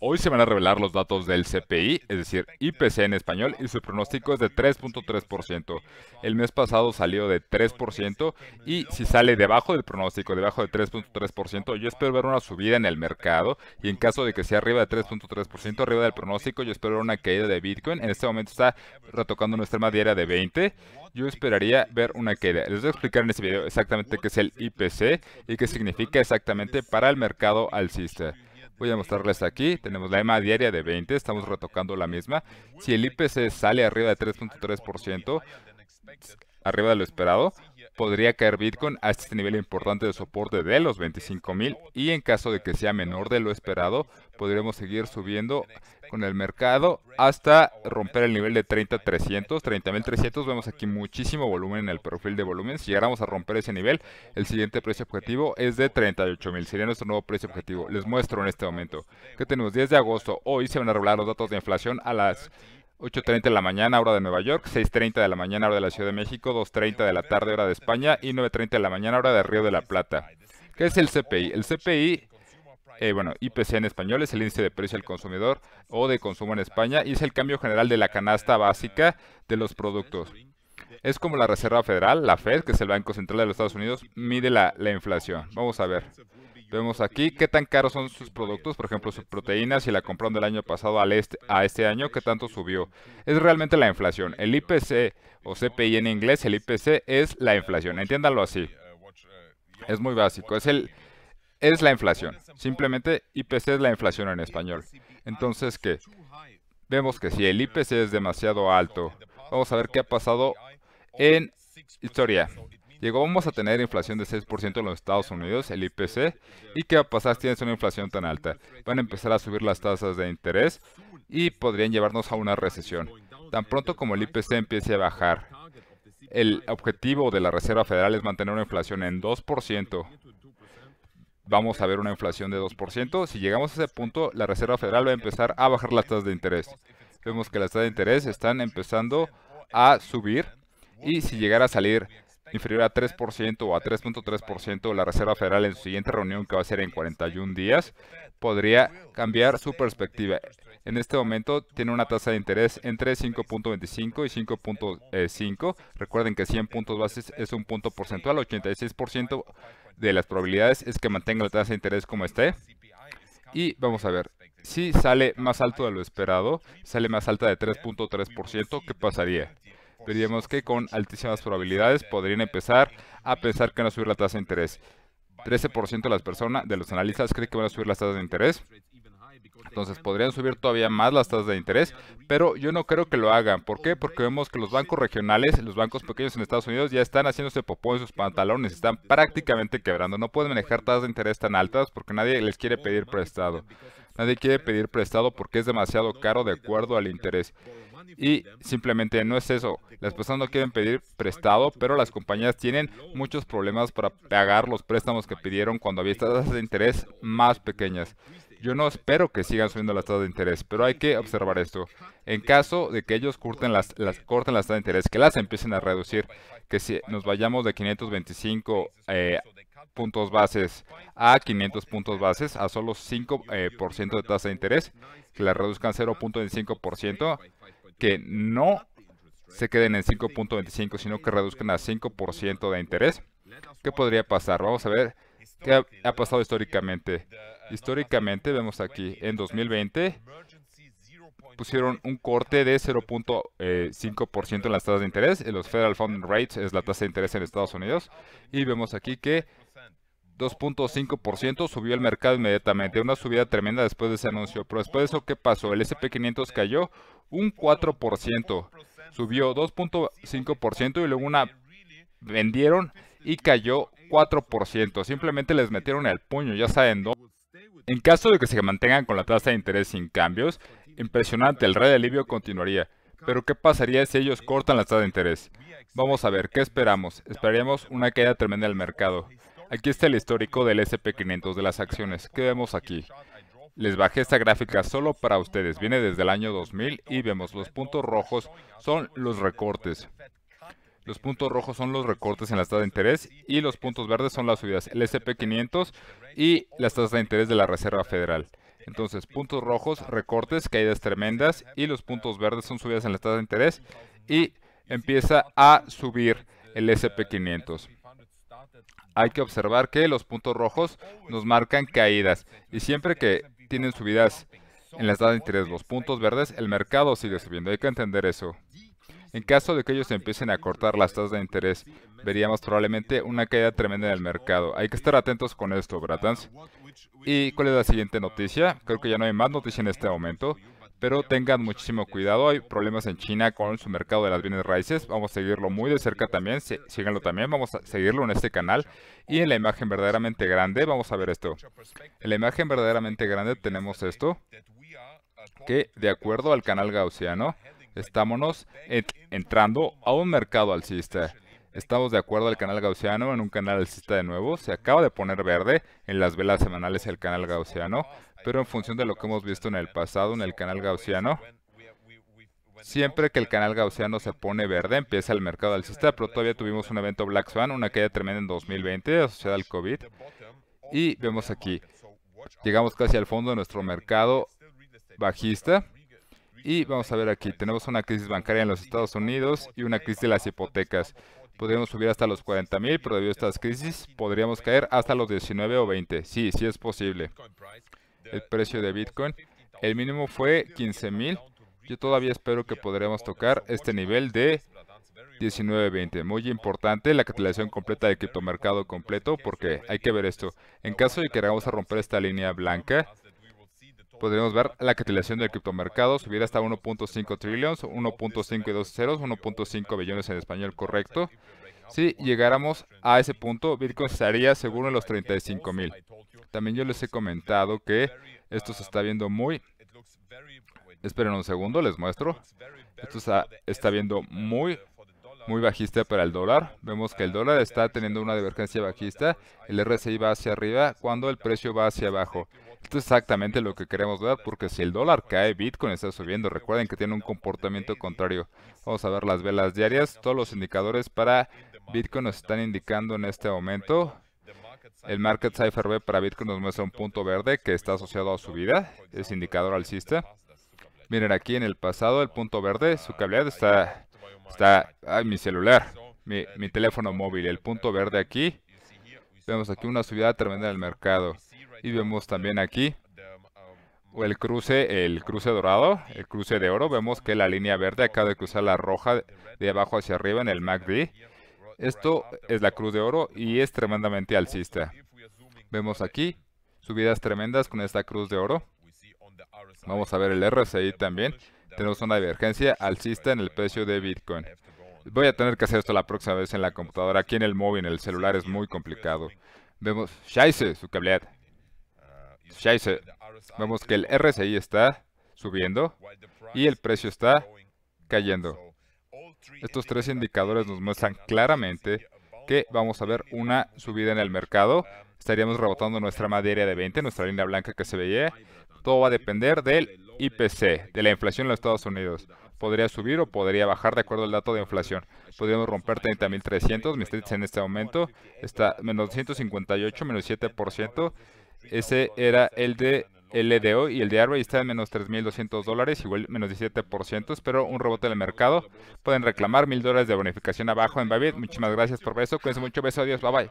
Hoy se van a revelar los datos del CPI, es decir, IPC en español, y su pronóstico es de 3.3%. El mes pasado salió de 3% y si sale debajo del pronóstico, debajo de 3.3%, yo espero ver una subida en el mercado y en caso de que sea arriba de 3.3%, arriba del pronóstico, yo espero ver una caída de Bitcoin. En este momento está retocando nuestra madera de 20. Yo esperaría ver una caída. Les voy a explicar en este video exactamente qué es el IPC y qué significa exactamente para el mercado alcista. Voy a mostrarles aquí, tenemos la EMA diaria de 20, estamos retocando la misma. Si el IPC sale arriba de 3.3%, arriba de lo esperado, podría caer Bitcoin hasta este nivel importante de soporte de los 25.000 y en caso de que sea menor de lo esperado, podríamos seguir subiendo con el mercado hasta romper el nivel de 30.300. 30.300 vemos aquí muchísimo volumen en el perfil de volumen. Si llegáramos a romper ese nivel, el siguiente precio objetivo es de 38.000. Sería nuestro nuevo precio objetivo. Les muestro en este momento que tenemos 10 de agosto. Hoy se van a revelar los datos de inflación a las 8.30 de la mañana, hora de Nueva York, 6.30 de la mañana, hora de la Ciudad de México, 2.30 de la tarde, hora de España y 9.30 de la mañana, hora de Río de la Plata. ¿Qué es el CPI? El CPI, eh, bueno, IPC en español es el índice de precio al consumidor o de consumo en España y es el cambio general de la canasta básica de los productos. Es como la Reserva Federal, la Fed, que es el Banco Central de los Estados Unidos, mide la inflación. Vamos a ver. Vemos aquí qué tan caros son sus productos, por ejemplo, sus proteínas, si la compraron del año pasado al este, a este año, qué tanto subió. Es realmente la inflación. El IPC o CPI en inglés, el IPC es la inflación, entiéndalo así. Es muy básico, es el es la inflación. Simplemente IPC es la inflación en español. Entonces, ¿qué? Vemos que si el IPC es demasiado alto, vamos a ver qué ha pasado en historia. Llegó, vamos a tener inflación de 6% en los Estados Unidos, el IPC. ¿Y qué va a pasar si tienes una inflación tan alta? Van a empezar a subir las tasas de interés y podrían llevarnos a una recesión. Tan pronto como el IPC empiece a bajar, el objetivo de la Reserva Federal es mantener una inflación en 2%. Vamos a ver una inflación de 2%. Si llegamos a ese punto, la Reserva Federal va a empezar a bajar las tasas de interés. Vemos que las tasas de interés están empezando a subir y si llegara a salir inferior a 3% o a 3.3% la Reserva Federal en su siguiente reunión, que va a ser en 41 días, podría cambiar su perspectiva. En este momento tiene una tasa de interés entre 5.25 y 5.5. Recuerden que 100 puntos bases es un punto porcentual. 86% de las probabilidades es que mantenga la tasa de interés como esté. Y vamos a ver, si sale más alto de lo esperado, sale más alta de 3.3%, ¿qué pasaría? veríamos que con altísimas probabilidades podrían empezar a pensar que van a subir la tasa de interés. 13% de las personas, de los analistas, creen que van a subir las tasas de interés. Entonces podrían subir todavía más las tasas de interés, pero yo no creo que lo hagan. ¿Por qué? Porque vemos que los bancos regionales, los bancos pequeños en Estados Unidos ya están haciéndose popó en sus pantalones, están prácticamente quebrando. No pueden manejar tasas de interés tan altas porque nadie les quiere pedir prestado. Nadie quiere pedir prestado porque es demasiado caro de acuerdo al interés. Y simplemente no es eso. Las personas no quieren pedir prestado, pero las compañías tienen muchos problemas para pagar los préstamos que pidieron cuando había tasas de interés más pequeñas. Yo no espero que sigan subiendo las tasas de interés, pero hay que observar esto. En caso de que ellos corten las, las, corten tasas de interés, que las empiecen a reducir, que si nos vayamos de 525 eh, puntos bases a 500 puntos bases, a solo 5% eh, de tasa de interés, que la reduzcan 0.25%, que no se queden en 5.25, sino que reduzcan a 5% de interés. ¿Qué podría pasar? Vamos a ver qué ha, pasado históricamente. Históricamente, vemos aquí, en 2020 pusieron un corte de 0.5% en las tasas de interés. En los Federal Fund Rates es la tasa de interés en Estados Unidos. Y vemos aquí que 2.5% subió el mercado inmediatamente. Una subida tremenda después de ese anuncio. Pero después de eso, ¿qué pasó? El SP500 cayó un 4%. Subió 2.5% y luego una vendieron y cayó 4%. Simplemente les metieron el puño, ya saben En caso de que se mantengan con la tasa de interés sin cambios, impresionante, el rey de alivio continuaría. Pero ¿qué pasaría si ellos cortan la tasa de interés? Vamos a ver, ¿qué esperamos? Esperaríamos una caída tremenda del mercado. Aquí está el histórico del SP500 de las acciones. ¿Qué vemos aquí? Les bajé esta gráfica solo para ustedes. Viene desde el año 2000 y vemos los puntos rojos son los recortes. Los puntos rojos son los recortes en la tasa de interés y los puntos verdes son las subidas, el SP500 y las tasas de interés de la Reserva Federal. Entonces, puntos rojos, recortes, caídas tremendas y los puntos verdes son subidas en la tasa de interés y empieza a subir el SP500 hay que observar que los puntos rojos nos marcan caídas y siempre que tienen subidas en las tasas de interés, los puntos verdes, el mercado sigue subiendo. Hay que entender eso. En caso de que ellos empiecen a cortar las tasas de interés, veríamos probablemente una caída tremenda en el mercado. Hay que estar atentos con esto, Bratans. ¿Y cuál es la siguiente noticia? Creo que ya no hay más noticia en este momento. Pero tengan muchísimo cuidado, hay problemas en China con su mercado de las bienes raíces. Vamos a seguirlo muy de cerca también, síganlo también, vamos a seguirlo en este canal. Y en la imagen verdaderamente grande, vamos a ver esto. En la imagen verdaderamente grande tenemos esto, que de acuerdo al canal gaussiano, estamos entrando a un mercado alcista. Estamos de acuerdo al canal gaussiano en un canal alcista de nuevo. Se acaba de poner verde en las velas semanales el canal gaussiano, pero en función de lo que hemos visto en el pasado en el canal gaussiano, Siempre que el canal gaussiano se pone verde, empieza el mercado alcista, pero todavía tuvimos un evento Black Swan, una caída tremenda en 2020 asociada al COVID. Y vemos aquí, llegamos casi al fondo de nuestro mercado bajista. Y vamos a ver aquí, tenemos una crisis bancaria en los Estados Unidos y una crisis de las hipotecas. Podríamos subir hasta los 40.000, pero debido a estas crisis podríamos caer hasta los 19 o 20. Sí, sí es posible. El precio de Bitcoin, el mínimo fue 15.000. Yo todavía espero que podremos tocar este nivel de 19 20. Muy importante la catalización completa del criptomercado completo porque hay que ver esto. En caso de que hagamos a romper esta línea blanca, podríamos ver la capitalización del criptomercado subir hasta 1.5 trillones, 1.5 y ceros, 1.5 billones en español correcto. Si llegáramos a ese punto, Bitcoin estaría seguro en los 35 mil. También yo les he comentado que esto se está viendo muy... Esperen un segundo, les muestro. Esto está, está viendo muy muy bajista para el dólar. Vemos que el dólar está teniendo una divergencia bajista. El RSI va hacia arriba cuando el precio va hacia abajo. Esto es exactamente lo que queremos ver, porque si el dólar cae, Bitcoin está subiendo. Recuerden que tiene un comportamiento contrario. Vamos a ver las velas diarias. Todos los indicadores para Bitcoin nos están indicando en este momento. El Market Cipher B para Bitcoin nos muestra un punto verde que está asociado a subida. Es indicador alcista. Miren aquí en el pasado el punto verde, su cableado está, está ay, mi celular, mi, mi teléfono móvil. El punto verde aquí, vemos aquí una subida tremenda del mercado y vemos también aquí el cruce, el cruce dorado, el cruce de oro. Vemos que la línea verde acaba de cruzar la roja de abajo hacia arriba en el MACD. Esto es la cruz de oro y es tremendamente alcista. Vemos aquí subidas tremendas con esta cruz de oro. Vamos a ver el RSI también. Tenemos una divergencia alcista en el precio de Bitcoin. Voy a tener que hacer esto la próxima vez en la computadora. Aquí en el móvil, en el celular es muy complicado. Vemos, Scheiße, su cableada. Pues vemos que el RSI está subiendo y el precio está cayendo. Estos tres indicadores nos muestran claramente que vamos a ver una subida en el mercado. Estaríamos rebotando nuestra madera de 20, nuestra línea blanca que se veía. Todo va a depender del IPC, de la inflación en los Estados Unidos. Podría subir o podría bajar de acuerdo al dato de inflación. Podríamos romper 30.300. Mi en este momento está menos 158, menos 7%. Ese era el de LDO y el de Arway está en menos 3.200 dólares, igual menos 17%. pero un rebote del mercado. Pueden reclamar mil dólares de bonificación abajo en Babit. Muchísimas gracias por eso. Cuídense mucho. Beso. Adiós. Bye bye.